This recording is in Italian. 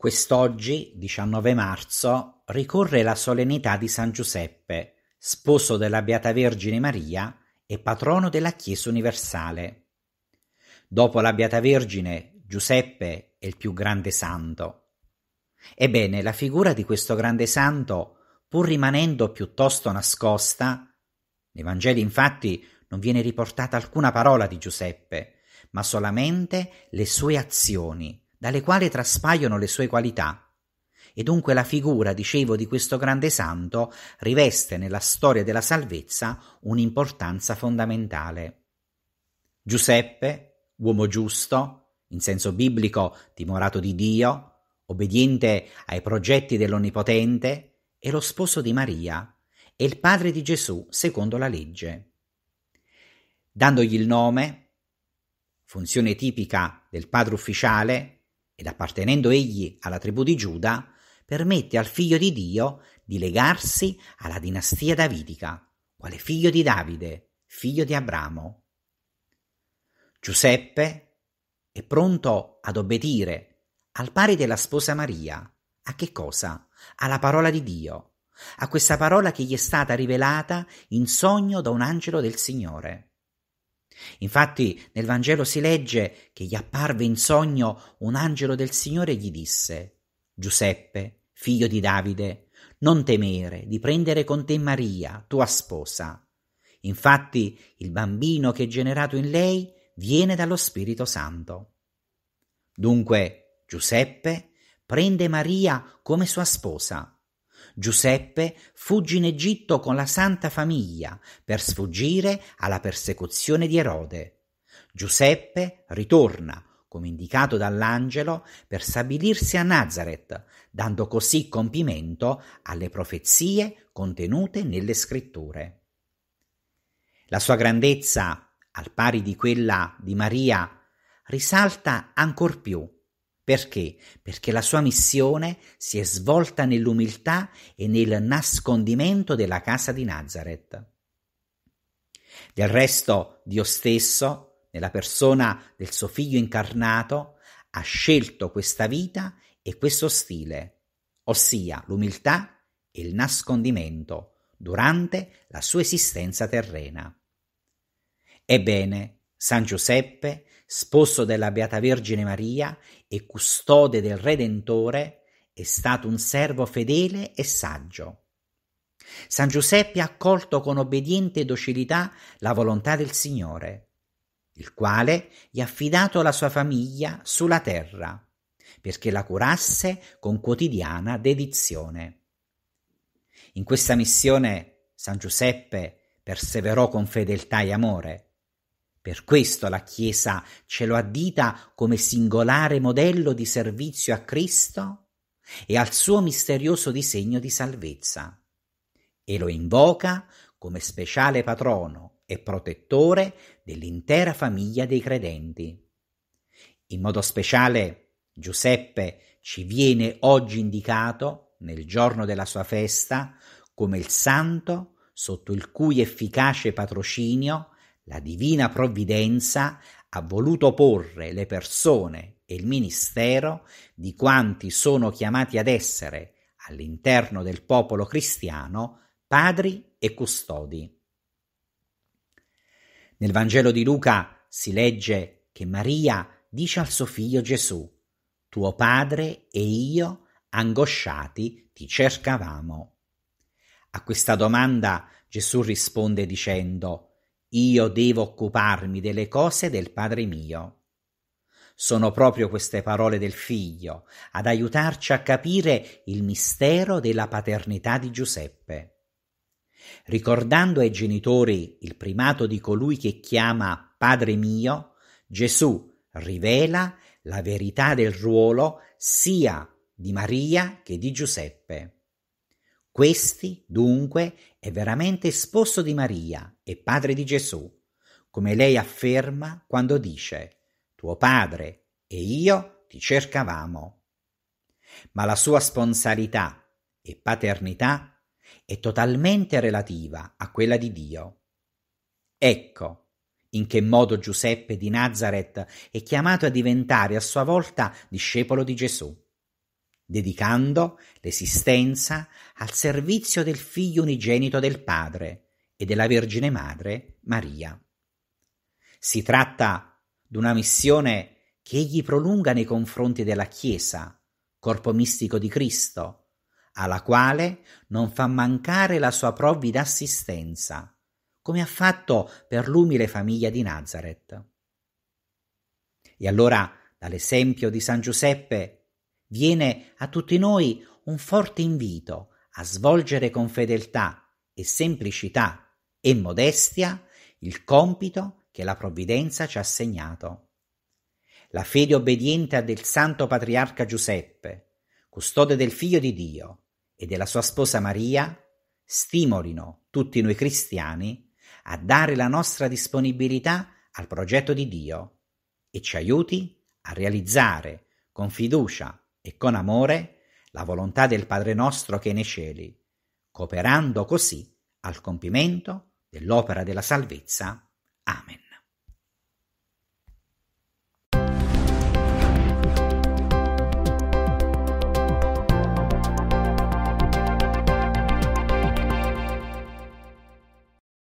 Quest'oggi, 19 marzo, ricorre la solennità di San Giuseppe, sposo della Beata Vergine Maria e patrono della Chiesa universale. Dopo la Beata Vergine, Giuseppe è il più grande santo. Ebbene, la figura di questo grande santo, pur rimanendo piuttosto nascosta, nei Vangeli infatti non viene riportata alcuna parola di Giuseppe, ma solamente le sue azioni, dalle quali traspaiono le sue qualità. E dunque la figura, dicevo, di questo grande santo riveste nella storia della salvezza un'importanza fondamentale. Giuseppe, uomo giusto, in senso biblico timorato di Dio, obbediente ai progetti dell'Onnipotente, è lo sposo di Maria, e il padre di Gesù secondo la legge. Dandogli il nome, funzione tipica del padre ufficiale, ed appartenendo egli alla tribù di Giuda, permette al figlio di Dio di legarsi alla dinastia davidica, quale figlio di Davide, figlio di Abramo. Giuseppe è pronto ad obbedire, al pari della sposa Maria, a che cosa? Alla parola di Dio, a questa parola che gli è stata rivelata in sogno da un angelo del Signore. Infatti nel Vangelo si legge che gli apparve in sogno un angelo del Signore e gli disse Giuseppe, figlio di Davide, non temere di prendere con te Maria, tua sposa. Infatti il bambino che è generato in lei viene dallo Spirito Santo. Dunque Giuseppe prende Maria come sua sposa Giuseppe fugge in Egitto con la Santa Famiglia per sfuggire alla persecuzione di Erode. Giuseppe ritorna, come indicato dall'angelo, per stabilirsi a Nazareth, dando così compimento alle profezie contenute nelle scritture. La sua grandezza, al pari di quella di Maria, risalta ancor più perché? Perché la sua missione si è svolta nell'umiltà e nel nascondimento della casa di Nazareth. Del resto Dio stesso, nella persona del suo figlio incarnato, ha scelto questa vita e questo stile, ossia l'umiltà e il nascondimento, durante la sua esistenza terrena. Ebbene, San Giuseppe sposo della Beata Vergine Maria e custode del Redentore, è stato un servo fedele e saggio. San Giuseppe ha accolto con obbediente docilità la volontà del Signore, il quale gli ha affidato la sua famiglia sulla terra, perché la curasse con quotidiana dedizione. In questa missione San Giuseppe perseverò con fedeltà e amore, per questo la Chiesa ce lo addita come singolare modello di servizio a Cristo e al suo misterioso disegno di salvezza e lo invoca come speciale patrono e protettore dell'intera famiglia dei credenti. In modo speciale Giuseppe ci viene oggi indicato, nel giorno della sua festa, come il santo sotto il cui efficace patrocinio la divina provvidenza ha voluto porre le persone e il ministero di quanti sono chiamati ad essere all'interno del popolo cristiano padri e custodi. Nel Vangelo di Luca si legge che Maria dice al suo figlio Gesù, tuo padre e io, angosciati, ti cercavamo. A questa domanda Gesù risponde dicendo, io devo occuparmi delle cose del Padre mio. Sono proprio queste parole del figlio ad aiutarci a capire il mistero della paternità di Giuseppe. Ricordando ai genitori il primato di colui che chiama Padre mio, Gesù rivela la verità del ruolo sia di Maria che di Giuseppe. Questi, dunque, è veramente sposo di Maria e padre di Gesù, come lei afferma quando dice tuo padre e io ti cercavamo. Ma la sua sponsalità e paternità è totalmente relativa a quella di Dio. Ecco in che modo Giuseppe di Nazareth è chiamato a diventare a sua volta discepolo di Gesù, dedicando l'esistenza al servizio del figlio unigenito del Padre, e della Vergine Madre Maria. Si tratta di una missione che egli prolunga nei confronti della Chiesa, corpo mistico di Cristo, alla quale non fa mancare la sua provvida assistenza, come ha fatto per l'umile famiglia di Nazareth. E allora, dall'esempio di San Giuseppe, viene a tutti noi un forte invito a svolgere con fedeltà e semplicità e modestia il compito che la provvidenza ci ha assegnato. La fede obbediente del santo patriarca Giuseppe, custode del figlio di Dio e della sua sposa Maria, stimolino tutti noi cristiani a dare la nostra disponibilità al progetto di Dio e ci aiuti a realizzare con fiducia e con amore la volontà del Padre nostro che è nei cieli, cooperando così al compimento dell'opera della salvezza. Amen.